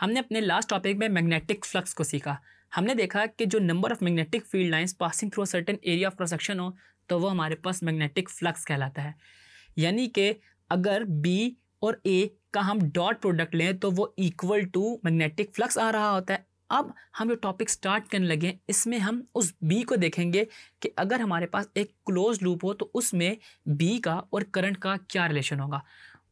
हमने अपने last topic में मैग्नेटिक फ्लक्स को सीखा हमने देखा कि जो number of magnetic field lines passing through certain area of cross section हो तो वो हमारे पास मैग्नेटिक फ्लक्स कहलाता है यानी कि अगर बी और ए का हम डॉट प्रोडक्ट लें तो वो इक्वल टू मैग्नेटिक फ्लक्स आ रहा होता है अब हम जो टॉपिक स्टार्ट करने लगे इसमें हम उस बी को देखेंगे कि अगर हमारे पास एक क्लोज लूप हो तो उसमें बी का और करंट का क्या रिलेशन होगा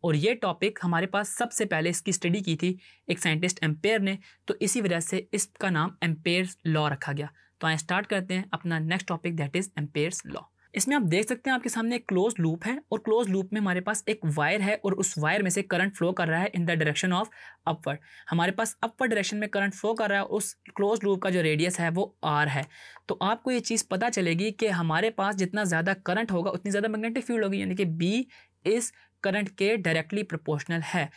और ये टॉपिक हमारे पास सबसे पहले इसकी स्टडी की थी एक साइंटिस्ट एम्पेयर ने तो इसी वजह से इसका नाम एम्पेयर लॉ रखा गया तो आए स्टार्ट करते हैं अपना next topic that is Ampere's law इसमें आप देख सकते हैं आपके सामने एक क्लोज लूप है और क्लोज लूप में हमारे पास एक वायर है और उस वायर में से करंट फ्लो कर रहा है in the direction of upward हमारे पास अपवर्ड डायरेक्शन में करंट फ्लो कर रहा है उस क्लोज लूप का जो रेडियस है वो आर है तो आपको ये चीज़ पता चलेगी कि हमारे पास जितना ज़्यादा करंट होगा उतनी ज़्यादा मैग्नेटिक फील्ड होगी यानी कि बी इज़ करंट के डायरेक्टली प्रोपोर्शनल है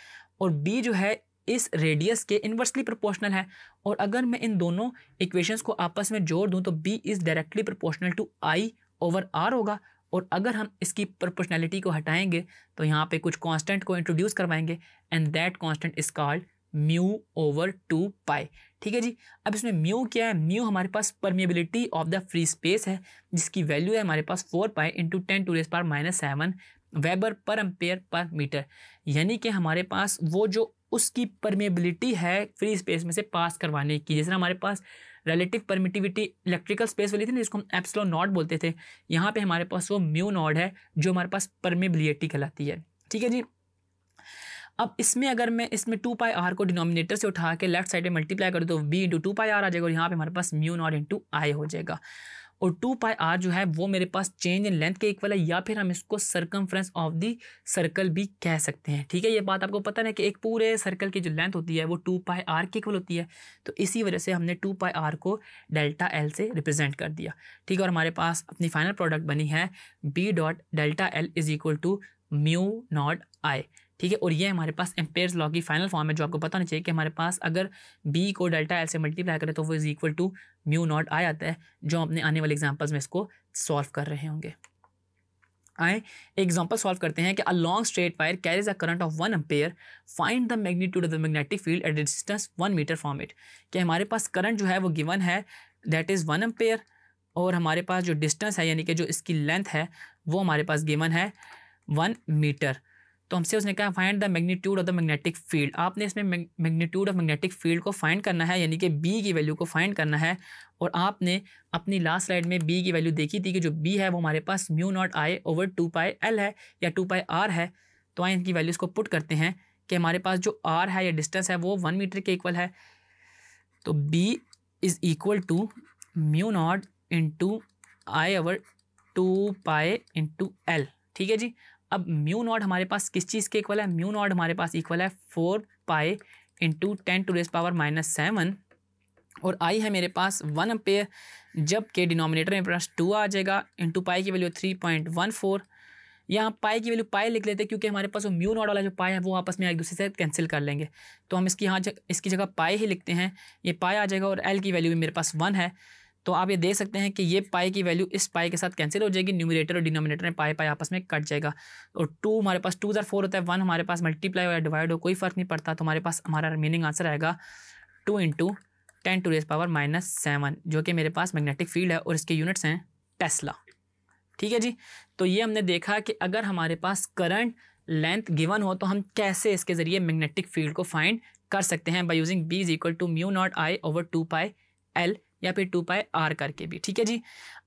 और बी जो है इस रेडियस के इन्वर्सली प्रोपोर्शनल है और अगर मैं इन दोनों इक्वेशंस को आपस में जोड़ दूं तो B is directly proportional to I over R होगा और अगर हम इसकी प्रोपोर्शनैलिटी को हटाएंगे तो यहाँ पे कुछ कांस्टेंट को इंट्रोड्यूस करवाएंगे and that constant is called mu over two pi ठीक है जी अब इसमें म्यू क्या है म्यू हमारे पास permeability of the free space है जिसकी वैल्यू है हमारे पास four pi into ten to raise power minus seven weber per ampere per metre यानी कि हमारे पास वो जो उसकी परमेबिलिटी है फ्री स्पेस में से पास करवाने की जैसे हमारे पास रिलेटिव परमिटिविटी इलेक्ट्रिकल स्पेस वाली थी ना जिसको हम एप्सलो नॉट बोलते थे यहाँ पे हमारे पास वो म्यू नॉड है जो हमारे पास परमेबिलिटी कहलाती है ठीक है जी अब इसमें अगर मैं इसमें टू पाई आर को डिनोमिनेटर से उठा के लेफ्ट साइड में मल्टीप्लाई करूँ तो B into two pi R आ जाएगा और यहाँ पे हमारे पास म्यू नॉट इंटू आई हो जाएगा और टू पाई आर जो है वो मेरे पास चेंज इन लेंथ के इक्वल है या फिर हम इसको सर्कमफ्रेंस ऑफ दी सर्कल भी कह सकते हैं ठीक है ये बात आपको पता है कि एक पूरे सर्कल की जो लेंथ होती है वो टू पाई आर के इक्वल होती है तो इसी वजह से हमने टू पाई आर को डेल्टा एल से रिप्रेजेंट कर दिया ठीक है और हमारे पास अपनी फाइनल प्रोडक्ट बनी है B dot delta L is equal to mu naught I ठीक है और ये हमारे पास एम्पेयर लॉ की फाइनल फॉर्म है जो आपको पता होना चाहिए कि हमारे पास अगर बी को डेल्टा एल से मल्टीप्लाई करें तो वो is equal to mu naught आ जाता है जो अपने आने वाले एग्जाम्पल्स में इसको सॉल्व कर रहे होंगे आए एग्जाम्पल सॉल्व करते हैं कि a long straight wire carries a current of one ampere find the magnitude of the magnetic field at distance one metre from it कि हमारे पास करंट जो है वो गिवन है दैट इज़ वन एम्पेयर और हमारे पास जो डिस्टेंस है यानी कि जो इसकी लेंथ है वो हमारे पास गिवन है वन मीटर तो हमसे उसने कहा find the magnitude of the magnetic field आपने इसमें मैग्नीट्यूड ऑफ मैग्नेटिक फील्ड को फाइंड करना है यानी कि बी की वैल्यू को फाइंड करना है और आपने अपनी लास्ट स्लाइड में बी की वैल्यू देखी थी कि जो बी है वो हमारे पास mu naught I over two pi L है या टू पाई आर है तो आए इनकी वैल्यूज़ को पुट करते हैं कि हमारे पास जो आर है या डिस्टेंस है वो वन मीटर के इक्वल है तो B is equal to mu naught into I over two pi into L ठीक है जी अब म्यू नॉट हमारे पास किस चीज़ के इक्वल है म्यू नॉट हमारे पास इक्वल है four pi into ten to raise power minus seven और आई है मेरे पास वन जब जबकि डिनोमिनेटर में पास टू आ जाएगा इंटू पाई की value three point one four यहाँ पाई की वैल्यू पाई लिख लेते हैं क्योंकि हमारे पास वो म्यू नॉट वाला जो पाई है वो आपस में एक दूसरे से कैंसिल कर लेंगे तो हम इसकी यहाँ इसकी जगह पाई ही लिखते हैं ये पाई आ जाएगा और एल की वैल्यू भी मेरे पास वन है तो आप ये देख सकते हैं कि ये पाई की वैल्यू इस पाई के साथ कैंसिल हो जाएगी न्यूमिनेटर और डिनोमिनेटर में पाई पाई आपस में कट जाएगा और टू हमारे पास टू ज़र फोर होता है वन हमारे पास मल्टीप्लाई हो या डिवाइड हो कोई फ़र्क नहीं पड़ता तो हमारे पास हमारा रिमेनिंग आंसर आएगा two into ten to raise power minus seven जो कि मेरे पास मैग्नेटिक फील्ड है और इसके यूनिट्स हैं टेस्ला ठीक है जी तो ये हमने देखा कि अगर हमारे पास करंट लेंथ गिवन हो तो हम कैसे इसके ज़रिए मैग्नेटिक फील्ड को फाइंड कर सकते हैं by using B is equal to mu naught I over two pi L या फिर टू पाई आर करके भी ठीक है जी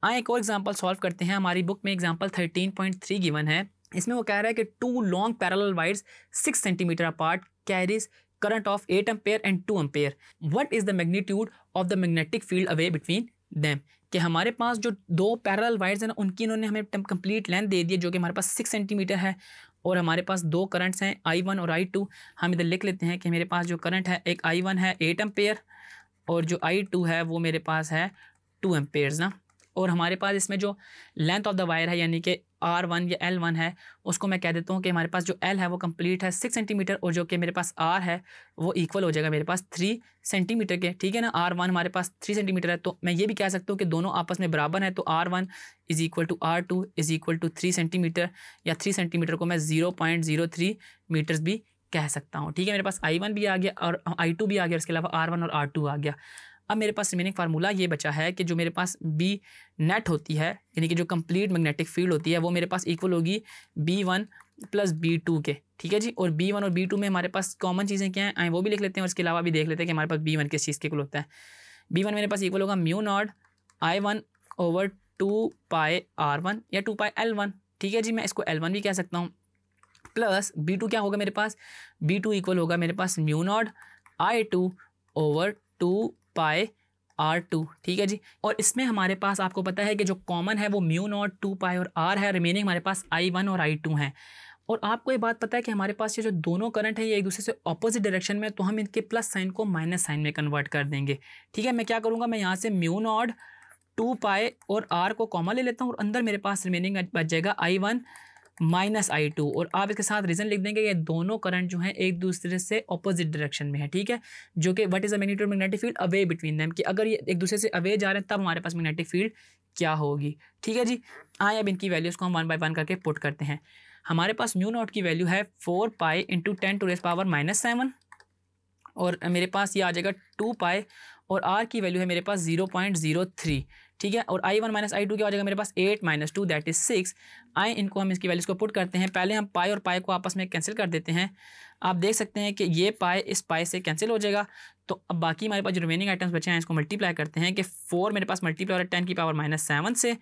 आए एक और एग्जाम्पल सॉल्व करते हैं हमारी बुक में example thirteen point three given है इसमें वो कह रहा है कि two long parallel wires six centimetre apart carries current of eight ampere and two ampere what is the magnitude of the magnetic field away between them कि हमारे पास जो दो पैरल वायर्स हैं ना उनकी इन्होंने हमें कंप्लीट लेंथ दे दी है जो कि हमारे पास सिक्स सेंटीमीटर है और हमारे पास दो करंट्स हैं आई वन और आई टू हम इधर लिख लेते हैं कि मेरे पास जो करंट है एक आई वन है एट एम्पेयर और जो आई टू है वो मेरे पास है टू एम्पेयर्स ना और हमारे पास इसमें जो लेंथ ऑफ द वायर है यानी कि आर वन या एल वन है उसको मैं कह देता हूँ कि हमारे पास जो एल है वो कम्प्लीट है सिक्स सेंटीमीटर और जो कि मेरे पास आर है वो इक्वल हो जाएगा मेरे पास थ्री सेंटीमीटर के ठीक है ना आर वन हमारे पास थ्री सेंटीमीटर है तो मैं ये भी कह सकता हूँ कि दोनों आपस में बराबर हैं तो R one is equal to R two is equal to three centimetre या थ्री सेंटीमीटर को मैं zero point zero three metres भी कह सकता हूँ ठीक है मेरे पास आई वन भी आ गया और आई टू भी आ गया उसके अलावा आर वन और आर टू आ गया अब मेरे पास रिमेनिंग फार्मूला ये बचा है कि जो मेरे पास बी नेट होती है यानी कि जो कंप्लीट मैग्नेटिक फील्ड होती है वो मेरे पास इक्वल होगी B one plus B two के ठीक है जी और बी वन और बी टू में हमारे पास कॉमन चीज़ें क्या हैं आए वो भी लिख लेते हैं और इसके अलावा भी देख लेते हैं कि हमारे पास बी वन किस चीज़ के कुल होता है बी वन मेरे पास इक्वल होगा mu naught I one over two pi R one या टू पाए एल वन ठीक है जी मैं इसको एल वन भी कह सकता हूँ प्लस बी टू क्या होगा मेरे पास बी टू इक्वल होगा मेरे पास mu naught I two over two pi R two ठीक है जी और इसमें हमारे पास आपको पता है कि जो कॉमन है वो म्यू नॉट टू पाए और आर है रिमेनिंग हमारे पास आई वन और आई टू हैं और आपको ये बात पता है कि हमारे पास ये जो दोनों करंट है ये एक दूसरे से ऑपोजिट डायरेक्शन में तो हम इनके प्लस साइन को माइनस साइन में कन्वर्ट कर देंगे ठीक है मैं क्या करूँगा मैं यहाँ से म्यू नॉट टू पाए और आर को कॉमन ले लेता हूँ और अंदर मेरे पास रिमेनिंग बच जाएगा I one minus I two और आप इसके साथ रीज़न लिख देंगे ये दोनों करंट जो हैं एक दूसरे से अपोजिट डायरेक्शन में है ठीक है जो कि what is a magnetic magnetic field away between them कि अगर ये एक दूसरे से अवे जा रहे हैं तब हमारे पास मैग्नेटिक फील्ड क्या होगी ठीक है जी आए अब इनकी वैल्यूज़ को हम वन बाई वन करके पुट करते हैं हमारे पास न्यू नोट की वैल्यू है four pi into ten to raise power minus seven और मेरे पास ये आ जाएगा टू पाई और आर की वैल्यू है मेरे पास ज़ीरो पॉइंट ज़ीरो थ्री ठीक है और I one minus I two क्या हो जाएगा मेरे पास eight minus two that is six आई इनको हम इसकी वैल्यूज़ को पुट करते हैं पहले हम पाई और पाई को आपस में कैंसिल कर देते हैं आप देख सकते हैं कि ये पाए इस पाए से कैंसिल हो जाएगा तो अब बाकी हमारे पास जो रिमेनिंग आइटम्स बचे हैं इसको मल्टीप्लाई करते हैं कि फोर मेरे पास मल्टीप्लाई हो रहा है टेन की पावर माइनस सेवन से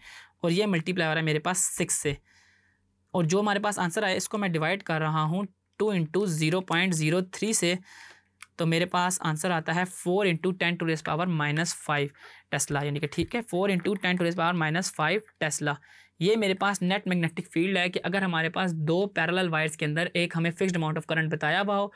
और ये मल्टीप्लाई हो रहा है मेरे पास सिक्स से और जो हमारे पास आंसर आया इसको मैं डिवाइड कर रहा हूँ two into zero point zero three से तो मेरे पास आंसर आता है four into ten to raise power minus five tesla यानी कि ठीक है four into ten to raise power minus five tesla ये मेरे पास नेट मैग्नेटिक फील्ड है कि अगर हमारे पास दो पैरल वायर्स के अंदर एक हमें फिक्सड अमाउंट ऑफ करंट बताया हुआ हो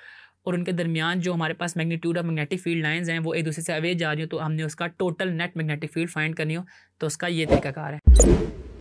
और उनके दरमियान जो हमारे पास magnitude of magnetic field lines हैं वो एक दूसरे से अवेज जा रही हो तो हमने उसका total net magnetic field find करनी हो तो उसका ये तरीकाकार है